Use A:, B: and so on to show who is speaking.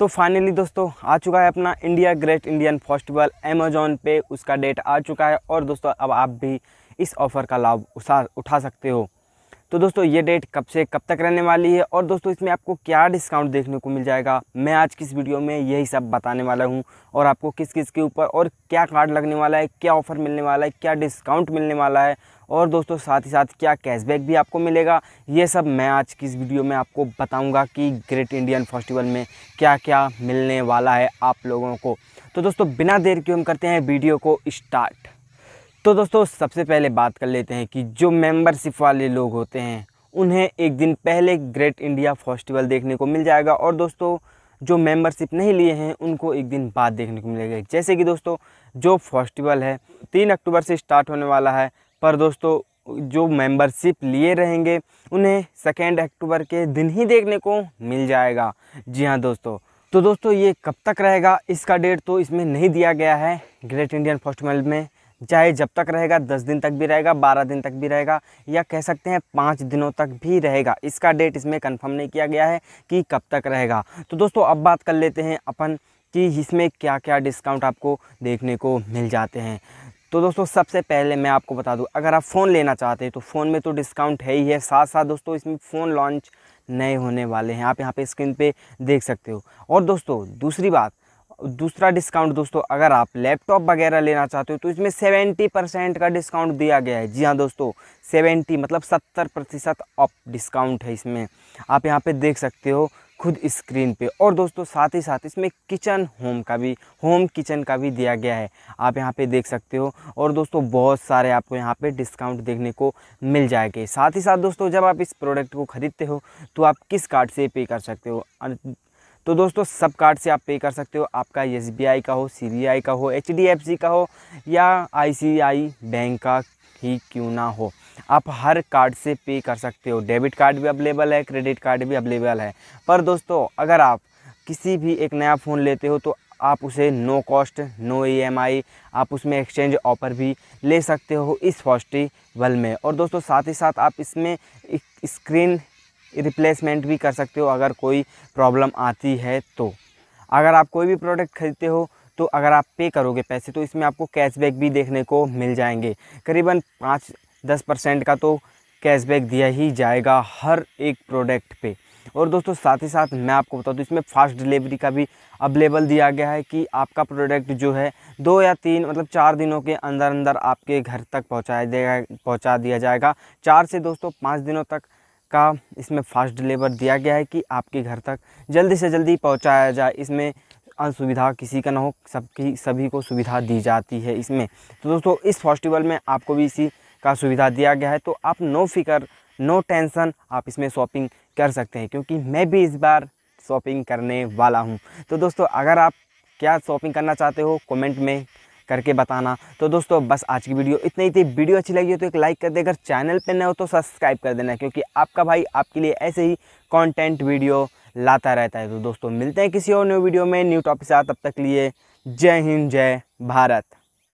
A: तो फाइनली दोस्तों आ चुका है अपना India great Indian festival Amazon पे उसका डेट आ चुका है और दोस्तों अब आप भी इस ऑफ़र का लाभ उठा उठा सकते हो तो दोस्तों ये डेट कब से कब तक रहने वाली है और दोस्तों इसमें आपको क्या डिस्काउंट देखने को मिल जाएगा मैं आज किस वीडियो में यही सब बताने वाला हूँ और आपको किस किस के ऊपर और क्या कार्ड लगने वाला है क्या ऑफ़र मिलने वाला है क्या डिस्काउंट मिलने वाला है और दोस्तों साथ ही साथ क्या कैशबैक भी आपको मिलेगा ये सब मैं आज की इस वीडियो में आपको बताऊँगा कि ग्रेट इंडियन फेस्टिवल में क्या क्या मिलने वाला है आप लोगों को तो दोस्तों बिना देर के हम करते हैं वीडियो को स्टार्ट तो दोस्तों सबसे पहले बात कर लेते हैं कि जो मेंबरशिप वाले लोग होते हैं उन्हें एक दिन पहले ग्रेट इंडिया फेस्टिवल देखने को मिल जाएगा और दोस्तों जो मेंबरशिप नहीं लिए हैं उनको एक दिन बाद देखने को मिलेगा जैसे कि दोस्तों जो फेस्टिवल है तीन अक्टूबर से स्टार्ट होने वाला है पर दोस्तों जो मेंबरशिप लिए रहेंगे उन्हें सेकेंड अक्टूबर के दिन ही देखने को मिल जाएगा जी हाँ दोस्तों तो दोस्तों ये कब तक रहेगा इसका डेट तो इसमें नहीं दिया गया है ग्रेट इंडियन फेस्टिवल में चाहे जब तक रहेगा दस दिन तक भी रहेगा बारह दिन तक भी रहेगा या कह सकते हैं पाँच दिनों तक भी रहेगा इसका डेट इसमें कंफर्म नहीं किया गया है कि कब तक रहेगा तो दोस्तों अब बात कर लेते हैं अपन कि इसमें क्या क्या डिस्काउंट आपको देखने को मिल जाते हैं तो दोस्तों सबसे पहले मैं आपको बता दूं अगर आप फ़ोन लेना चाहते हैं तो फ़ोन में तो डिस्काउंट है ही है साथ साथ दोस्तों इसमें फ़ोन लॉन्च नए होने वाले हैं आप यहाँ पे स्क्रीन पे देख सकते हो और दोस्तों दूसरी बात दूसरा डिस्काउंट दोस्तों अगर आप लैपटॉप वगैरह लेना चाहते हो तो इसमें सेवेंटी परसेंट का डिस्काउंट दिया गया है जी हाँ दोस्तों सेवेंटी मतलब सत्तर प्रतिशत ऑफ डिस्काउंट है इसमें आप यहाँ पे देख सकते हो खुद स्क्रीन पे और दोस्तों साथ ही साथ इसमें किचन होम का भी होम किचन का भी दिया गया है आप यहाँ पे देख सकते हो और दोस्तों बहुत सारे आपको यहाँ पे डिस्काउंट देखने को मिल जाएंगे साथ ही साथ दोस्तों जब आप इस प्रोडक्ट को ख़रीदते हो तो आप किस कार्ड से पे कर सकते हो तो दोस्तों सब कार्ड से आप पे कर सकते हो आपका एस का हो सी का हो एच का हो या आई बैंक का ही क्यों ना हो आप हर कार्ड से पे कर सकते हो डेबिट कार्ड भी अवेलेबल है क्रेडिट कार्ड भी अवेलेबल है पर दोस्तों अगर आप किसी भी एक नया फ़ोन लेते हो तो आप उसे नो कॉस्ट नो ईएमआई आप उसमें एक्सचेंज ऑफर भी ले सकते हो इस फॉस्टिवल में और दोस्तों साथ ही साथ आप इसमें स्क्रीन रिप्लेसमेंट भी कर सकते हो अगर कोई प्रॉब्लम आती है तो अगर आप कोई भी प्रोडक्ट खरीदते हो तो अगर आप पे करोगे पैसे तो इसमें आपको कैशबैक भी देखने को मिल जाएंगे करीबन पाँच दस परसेंट का तो कैशबैक दिया ही जाएगा हर एक प्रोडक्ट पे और दोस्तों साथ ही साथ मैं आपको बता दूँ तो इसमें फास्ट डिलीवरी का भी अवेलेबल दिया गया है कि आपका प्रोडक्ट जो है दो या तीन मतलब चार दिनों के अंदर अंदर आपके घर तक पहुँचाया देगा पहुँचा दिया जाएगा चार से दोस्तों पाँच दिनों तक का इसमें फास्ट डिलीवर दिया गया है कि आपके घर तक जल्दी से जल्दी पहुंचाया जाए इसमें असुविधा किसी का ना हो सबकी सभी को सुविधा दी जाती है इसमें तो दोस्तों इस फेस्टिवल में आपको भी इसी का सुविधा दिया गया है तो आप नो फिकर नो टेंशन आप इसमें शॉपिंग कर सकते हैं क्योंकि मैं भी इस बार शॉपिंग करने वाला हूँ तो दोस्तों अगर आप क्या शॉपिंग करना चाहते हो कमेंट में करके बताना तो दोस्तों बस आज की वीडियो इतनी ही थी वीडियो अच्छी लगी हो तो एक लाइक कर दे अगर चैनल पर न हो तो सब्सक्राइब कर देना क्योंकि आपका भाई आपके लिए ऐसे ही कॉन्टेंट वीडियो लाता रहता है तो दोस्तों मिलते हैं किसी और न्यू वीडियो में न्यू टॉपिक साथ तब तक लिए जय हिंद जय भारत